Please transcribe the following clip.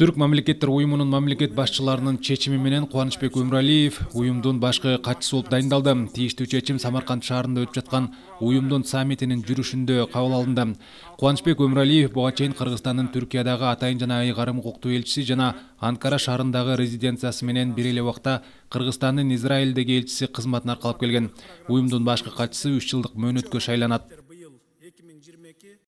түрк мамлекеттер уюмунун мамлекет башчыларынын чечими менен кубанычбек өмүралиев уюмдун башкы катчысы болуп дайындалды тийиштүү чечим самарканд шаарында өтүп жаткан уюмдун саммитинин жүрүшүндө кабыл алынды кубанычбек өмүралиев буга чейин кыргызстандын түркиядагы атайын жана ыйгарым укуктуу элчиси жана анкара шаарындагы резиденциясы менен бир эле убакта кыргызстандын израилдеги элчиси кызматын аркалап келген уюмдун башкы катчысы үч жылдык мөөнөткө шайланат